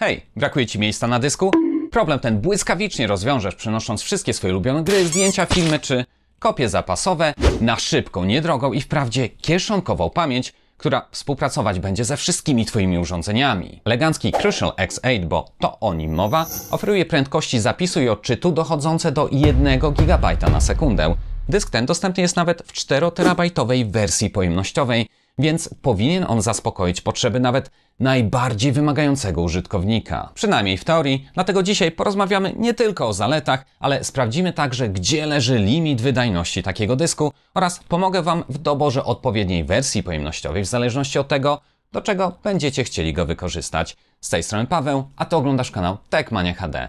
Hej, brakuje Ci miejsca na dysku? Problem ten błyskawicznie rozwiążesz, przenosząc wszystkie swoje ulubione gry, zdjęcia, filmy czy kopie zapasowe na szybką, niedrogą i wprawdzie kieszonkową pamięć, która współpracować będzie ze wszystkimi Twoimi urządzeniami. Elegancki Crucial X8, bo to o nim mowa, oferuje prędkości zapisu i odczytu dochodzące do 1 GB na sekundę. Dysk ten dostępny jest nawet w 4 TB wersji pojemnościowej, więc powinien on zaspokoić potrzeby nawet najbardziej wymagającego użytkownika. Przynajmniej w teorii, dlatego dzisiaj porozmawiamy nie tylko o zaletach, ale sprawdzimy także, gdzie leży limit wydajności takiego dysku oraz pomogę Wam w doborze odpowiedniej wersji pojemnościowej w zależności od tego, do czego będziecie chcieli go wykorzystać. Z tej strony Paweł, a Ty oglądasz kanał Techmania HD.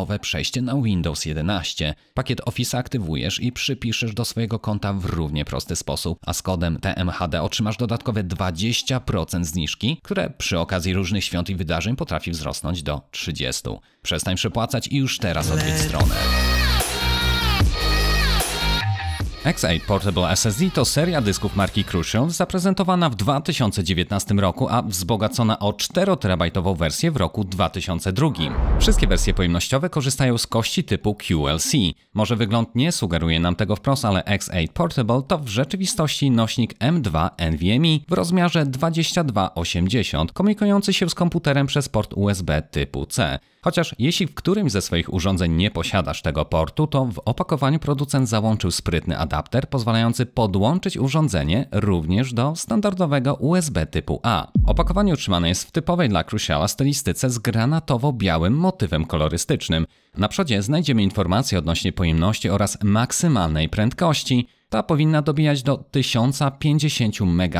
przejście na Windows 11. Pakiet Office aktywujesz i przypiszesz do swojego konta w równie prosty sposób, a z kodem TMHD otrzymasz dodatkowe 20% zniżki, które przy okazji różnych świąt i wydarzeń potrafi wzrosnąć do 30%. Przestań przepłacać i już teraz odwiedź stronę. X8 Portable SSD to seria dysków marki Crucial zaprezentowana w 2019 roku, a wzbogacona o 4TB wersję w roku 2002. Wszystkie wersje pojemnościowe korzystają z kości typu QLC. Może wygląd nie sugeruje nam tego wprost, ale X8 Portable to w rzeczywistości nośnik M2 NVMe w rozmiarze 2280, komunikujący się z komputerem przez port USB typu C. Chociaż jeśli w którymś ze swoich urządzeń nie posiadasz tego portu, to w opakowaniu producent załączył sprytny adapter pozwalający podłączyć urządzenie również do standardowego USB typu A. Opakowanie utrzymane jest w typowej dla Cruciala stylistyce z granatowo-białym motywem kolorystycznym. Na przodzie znajdziemy informacje odnośnie pojemności oraz maksymalnej prędkości. Ta powinna dobijać do 1050 MB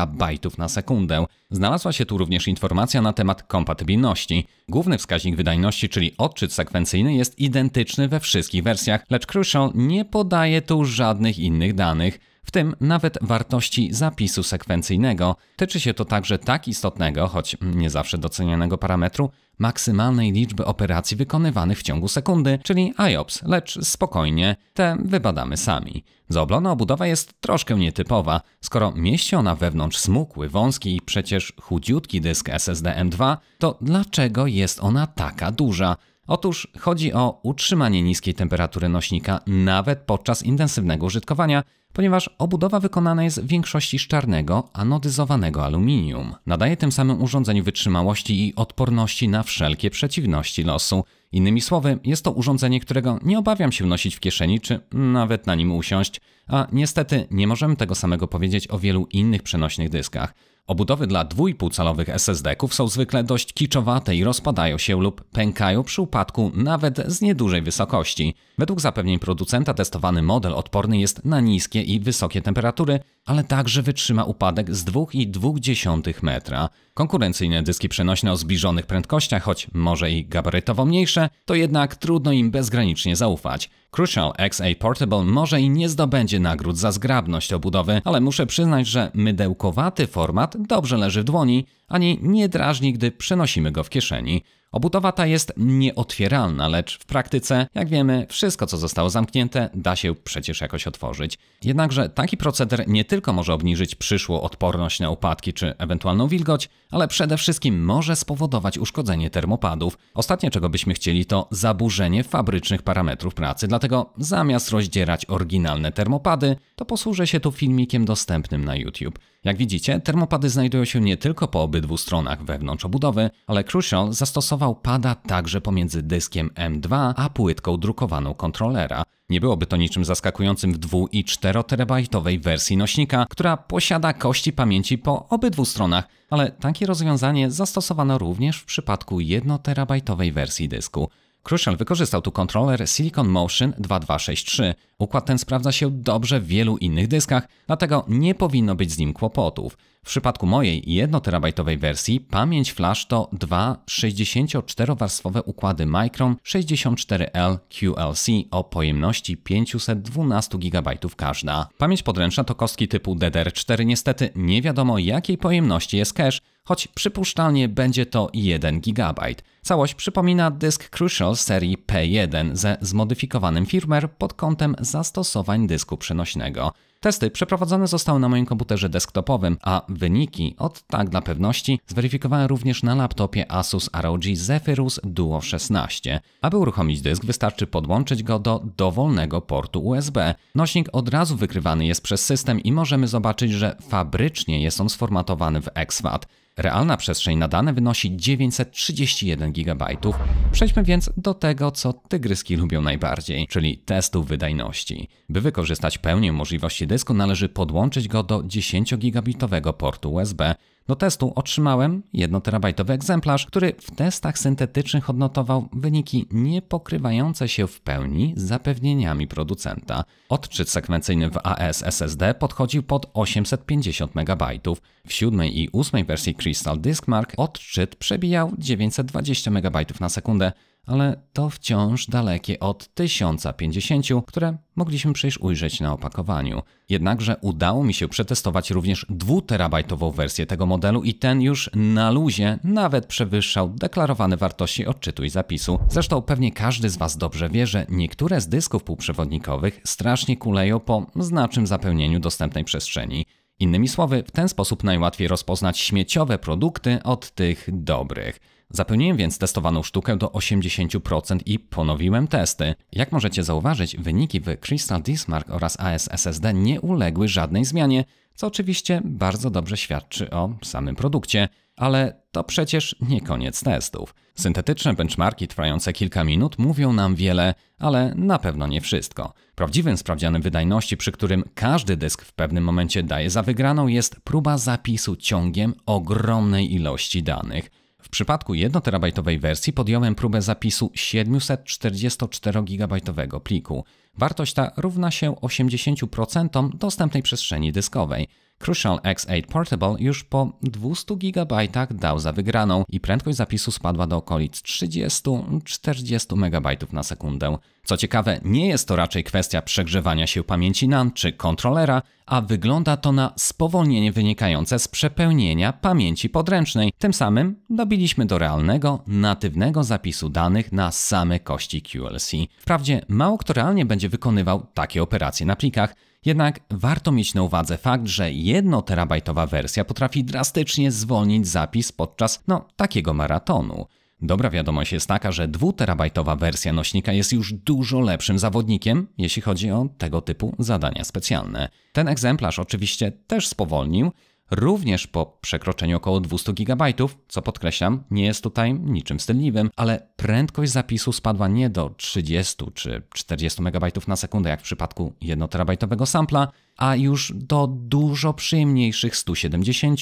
na sekundę. Znalazła się tu również informacja na temat kompatybilności. Główny wskaźnik wydajności, czyli odczyt sekwencyjny jest identyczny we wszystkich wersjach, lecz Crucial nie podaje tu żadnych innych danych w tym nawet wartości zapisu sekwencyjnego. Tyczy się to także tak istotnego, choć nie zawsze docenianego parametru, maksymalnej liczby operacji wykonywanych w ciągu sekundy, czyli IOPS, lecz spokojnie, te wybadamy sami. Zaoblona obudowa jest troszkę nietypowa, skoro mieści ona wewnątrz smukły, wąski i przecież chudziutki dysk SSD M2, to dlaczego jest ona taka duża? Otóż chodzi o utrzymanie niskiej temperatury nośnika nawet podczas intensywnego użytkowania, ponieważ obudowa wykonana jest w większości z czarnego, anodyzowanego aluminium. Nadaje tym samym urządzeniu wytrzymałości i odporności na wszelkie przeciwności losu, Innymi słowy, jest to urządzenie, którego nie obawiam się nosić w kieszeni czy nawet na nim usiąść, a niestety nie możemy tego samego powiedzieć o wielu innych przenośnych dyskach. Obudowy dla 2,5-calowych SSD-ków są zwykle dość kiczowate i rozpadają się lub pękają przy upadku nawet z niedużej wysokości. Według zapewnień producenta testowany model odporny jest na niskie i wysokie temperatury, ale także wytrzyma upadek z 2,2 metra. Konkurencyjne dyski przenośne o zbliżonych prędkościach, choć może i gabarytowo mniejsze, to jednak trudno im bezgranicznie zaufać. Crucial XA Portable może i nie zdobędzie nagród za zgrabność obudowy, ale muszę przyznać, że mydełkowaty format dobrze leży w dłoni, ani nie drażni, gdy przenosimy go w kieszeni. Obudowa ta jest nieotwieralna, lecz w praktyce, jak wiemy, wszystko co zostało zamknięte da się przecież jakoś otworzyć. Jednakże taki proceder nie tylko może obniżyć przyszłą odporność na upadki czy ewentualną wilgoć, ale przede wszystkim może spowodować uszkodzenie termopadów. Ostatnie czego byśmy chcieli to zaburzenie fabrycznych parametrów pracy, dlatego Dlatego zamiast rozdzierać oryginalne termopady, to posłużę się tu filmikiem dostępnym na YouTube. Jak widzicie, termopady znajdują się nie tylko po obydwu stronach wewnątrz obudowy, ale Crucial zastosował pada także pomiędzy dyskiem M2 a płytką drukowaną kontrolera. Nie byłoby to niczym zaskakującym w 2 i 4 terabajtowej wersji nośnika, która posiada kości pamięci po obydwu stronach, ale takie rozwiązanie zastosowano również w przypadku 1 terabajtowej wersji dysku. Crucial wykorzystał tu kontroler Silicon Motion 2263. Układ ten sprawdza się dobrze w wielu innych dyskach, dlatego nie powinno być z nim kłopotów. W przypadku mojej 1TB wersji pamięć flash to dwa 64-warstwowe układy Micron 64L QLC o pojemności 512 GB każda. Pamięć podręczna to kostki typu DDR4, niestety nie wiadomo jakiej pojemności jest cache, choć przypuszczalnie będzie to 1 GB. Całość przypomina dysk Crucial serii P1 ze zmodyfikowanym firmware pod kątem zastosowań dysku przenośnego. Testy przeprowadzone zostały na moim komputerze desktopowym, a wyniki, od tak dla pewności, zweryfikowałem również na laptopie Asus ROG Zephyrus Duo 16. Aby uruchomić dysk, wystarczy podłączyć go do dowolnego portu USB. Nośnik od razu wykrywany jest przez system i możemy zobaczyć, że fabrycznie jest on sformatowany w exFAT. Realna przestrzeń na dane wynosi 931 GB. Przejdźmy więc do tego, co tygryski lubią najbardziej, czyli testu wydajności. By wykorzystać pełnię możliwości dysku należy podłączyć go do 10 gigabitowego portu USB. Do testu otrzymałem 1TB egzemplarz, który w testach syntetycznych odnotował wyniki niepokrywające się w pełni z zapewnieniami producenta. Odczyt sekwencyjny w AES SSD podchodził pod 850 MB. W siódmej i ósmej wersji Crystal Disk Mark odczyt przebijał 920 MB na sekundę ale to wciąż dalekie od 1050, które mogliśmy przecież ujrzeć na opakowaniu. Jednakże udało mi się przetestować również 2TB wersję tego modelu i ten już na luzie nawet przewyższał deklarowane wartości odczytu i zapisu. Zresztą pewnie każdy z Was dobrze wie, że niektóre z dysków półprzewodnikowych strasznie kuleją po znacznym zapełnieniu dostępnej przestrzeni. Innymi słowy, w ten sposób najłatwiej rozpoznać śmieciowe produkty od tych dobrych. Zapełniłem więc testowaną sztukę do 80% i ponowiłem testy. Jak możecie zauważyć, wyniki w Crystal Dismark oraz AS SSD nie uległy żadnej zmianie, co oczywiście bardzo dobrze świadczy o samym produkcie, ale to przecież nie koniec testów. Syntetyczne benchmarki trwające kilka minut mówią nam wiele, ale na pewno nie wszystko. Prawdziwym sprawdzianem wydajności, przy którym każdy dysk w pewnym momencie daje za wygraną, jest próba zapisu ciągiem ogromnej ilości danych przypadku 1TB wersji podjąłem próbę zapisu 744GB pliku. Wartość ta równa się 80% dostępnej przestrzeni dyskowej. Crucial X8 Portable już po 200 GB dał za wygraną i prędkość zapisu spadła do okolic 30-40 MB na sekundę. Co ciekawe, nie jest to raczej kwestia przegrzewania się pamięci NAND czy kontrolera, a wygląda to na spowolnienie wynikające z przepełnienia pamięci podręcznej. Tym samym dobiliśmy do realnego, natywnego zapisu danych na same kości QLC. Wprawdzie mało kto realnie będzie wykonywał takie operacje na plikach, jednak warto mieć na uwadze fakt, że 1-terabajtowa wersja potrafi drastycznie zwolnić zapis podczas no, takiego maratonu. Dobra wiadomość jest taka, że 2-terabajtowa wersja nośnika jest już dużo lepszym zawodnikiem, jeśli chodzi o tego typu zadania specjalne. Ten egzemplarz oczywiście też spowolnił, również po przekroczeniu około 200 GB, co podkreślam, nie jest tutaj niczym wstydliwym, ale prędkość zapisu spadła nie do 30 czy 40 MB na sekundę, jak w przypadku 1 terabajtowego sampla, a już do dużo przyjemniejszych 170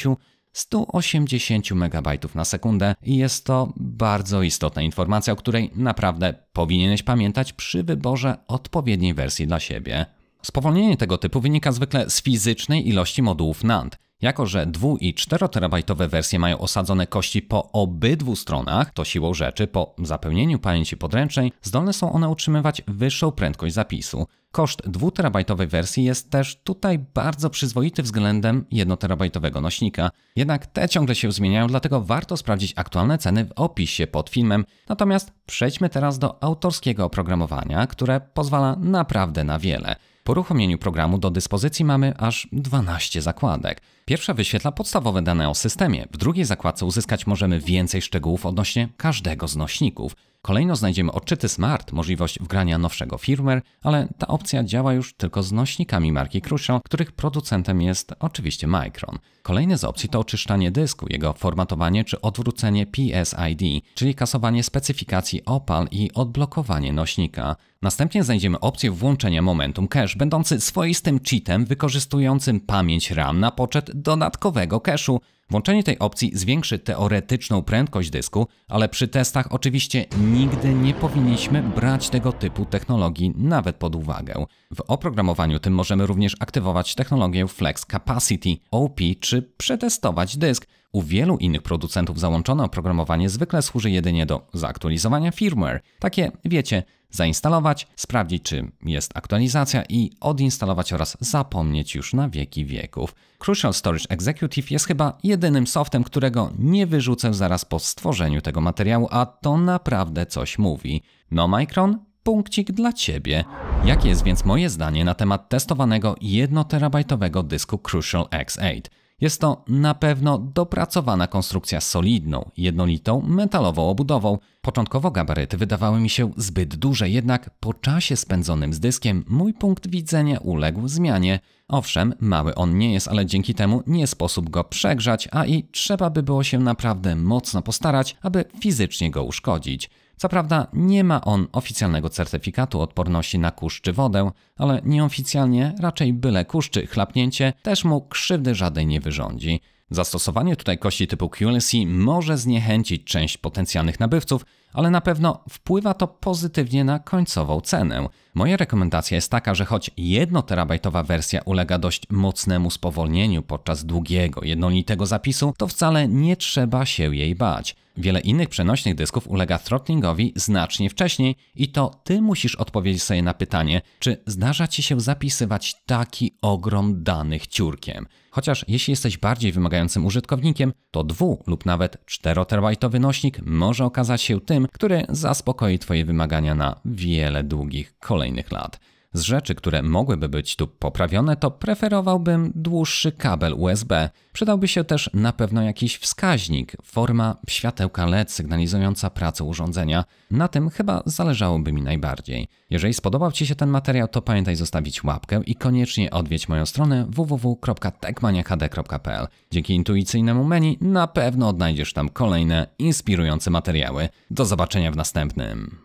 180 MB na sekundę i jest to bardzo istotna informacja, o której naprawdę powinieneś pamiętać przy wyborze odpowiedniej wersji dla siebie. Spowolnienie tego typu wynika zwykle z fizycznej ilości modułów NAND. Jako, że 2 i 4 terabajtowe wersje mają osadzone kości po obydwu stronach, to siłą rzeczy po zapełnieniu pamięci podręcznej zdolne są one utrzymywać wyższą prędkość zapisu. Koszt 2 terabajtowej wersji jest też tutaj bardzo przyzwoity względem 1 terabajtowego nośnika. Jednak te ciągle się zmieniają, dlatego warto sprawdzić aktualne ceny w opisie pod filmem. Natomiast przejdźmy teraz do autorskiego oprogramowania, które pozwala naprawdę na wiele. Po uruchomieniu programu do dyspozycji mamy aż 12 zakładek. Pierwsza wyświetla podstawowe dane o systemie, w drugiej zakładce uzyskać możemy więcej szczegółów odnośnie każdego z nośników. Kolejno znajdziemy odczyty Smart, możliwość wgrania nowszego firmware, ale ta opcja działa już tylko z nośnikami marki Crucial, których producentem jest oczywiście Micron. Kolejne z opcji to oczyszczanie dysku, jego formatowanie czy odwrócenie PSID, czyli kasowanie specyfikacji OPAL i odblokowanie nośnika. Następnie znajdziemy opcję włączenia momentum cache, będący swoistym cheatem wykorzystującym pamięć RAM na poczet dodatkowego cache'u, Włączenie tej opcji zwiększy teoretyczną prędkość dysku, ale przy testach oczywiście nigdy nie powinniśmy brać tego typu technologii nawet pod uwagę. W oprogramowaniu tym możemy również aktywować technologię Flex Capacity OP czy przetestować dysk, u wielu innych producentów załączone oprogramowanie zwykle służy jedynie do zaktualizowania firmware. Takie, wiecie, zainstalować, sprawdzić czy jest aktualizacja i odinstalować oraz zapomnieć już na wieki wieków. Crucial Storage Executive jest chyba jedynym softem, którego nie wyrzucę zaraz po stworzeniu tego materiału, a to naprawdę coś mówi. No Micron, punkcik dla Ciebie. Jakie jest więc moje zdanie na temat testowanego 1 terabajtowego dysku Crucial X8? Jest to na pewno dopracowana konstrukcja solidną, jednolitą, metalową obudową. Początkowo gabaryty wydawały mi się zbyt duże, jednak po czasie spędzonym z dyskiem mój punkt widzenia uległ zmianie. Owszem, mały on nie jest, ale dzięki temu nie sposób go przegrzać, a i trzeba by było się naprawdę mocno postarać, aby fizycznie go uszkodzić. Co prawda nie ma on oficjalnego certyfikatu odporności na kurz czy wodę, ale nieoficjalnie raczej byle kurz czy chlapnięcie też mu krzywdy żadnej nie wyrządzi. Zastosowanie tutaj kości typu QLC może zniechęcić część potencjalnych nabywców, ale na pewno wpływa to pozytywnie na końcową cenę. Moja rekomendacja jest taka, że choć 1TB wersja ulega dość mocnemu spowolnieniu podczas długiego, jednolitego zapisu, to wcale nie trzeba się jej bać. Wiele innych przenośnych dysków ulega throttlingowi znacznie wcześniej i to ty musisz odpowiedzieć sobie na pytanie, czy zdarza ci się zapisywać taki ogrom danych ciurkiem. Chociaż jeśli jesteś bardziej wymagającym użytkownikiem, to 2 lub nawet 4 terabajtowy nośnik może okazać się tym, który zaspokoi Twoje wymagania na wiele długich kolejnych lat. Z rzeczy, które mogłyby być tu poprawione, to preferowałbym dłuższy kabel USB. Przydałby się też na pewno jakiś wskaźnik, forma światełka LED sygnalizująca pracę urządzenia. Na tym chyba zależałoby mi najbardziej. Jeżeli spodobał Ci się ten materiał, to pamiętaj zostawić łapkę i koniecznie odwiedź moją stronę www.techmaniahd.pl. Dzięki intuicyjnemu menu na pewno odnajdziesz tam kolejne inspirujące materiały. Do zobaczenia w następnym.